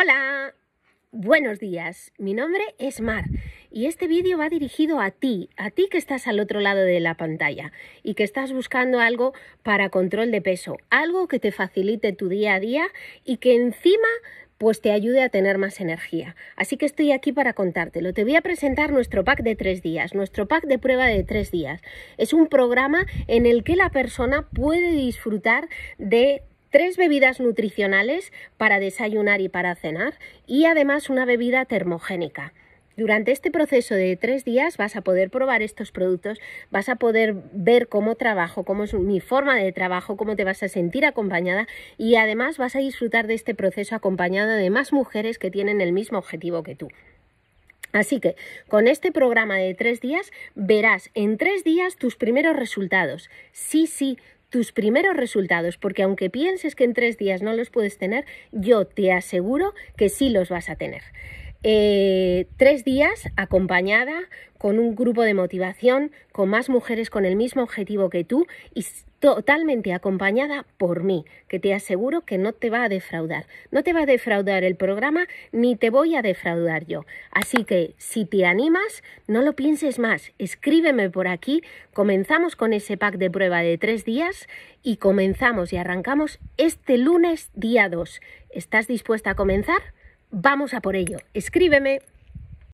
Hola, buenos días, mi nombre es Mar y este vídeo va dirigido a ti, a ti que estás al otro lado de la pantalla y que estás buscando algo para control de peso, algo que te facilite tu día a día y que encima pues te ayude a tener más energía. Así que estoy aquí para contártelo. Te voy a presentar nuestro pack de tres días, nuestro pack de prueba de tres días. Es un programa en el que la persona puede disfrutar de tres bebidas nutricionales para desayunar y para cenar y además una bebida termogénica. Durante este proceso de tres días vas a poder probar estos productos, vas a poder ver cómo trabajo, cómo es mi forma de trabajo, cómo te vas a sentir acompañada y además vas a disfrutar de este proceso acompañado de más mujeres que tienen el mismo objetivo que tú. Así que con este programa de tres días verás en tres días tus primeros resultados. Sí, sí, tus primeros resultados, porque aunque pienses que en tres días no los puedes tener, yo te aseguro que sí los vas a tener. Eh, tres días acompañada con un grupo de motivación, con más mujeres con el mismo objetivo que tú y totalmente acompañada por mí, que te aseguro que no te va a defraudar. No te va a defraudar el programa ni te voy a defraudar yo. Así que si te animas, no lo pienses más. Escríbeme por aquí, comenzamos con ese pack de prueba de tres días y comenzamos y arrancamos este lunes día 2. ¿Estás dispuesta a comenzar? Vamos a por ello. Escríbeme.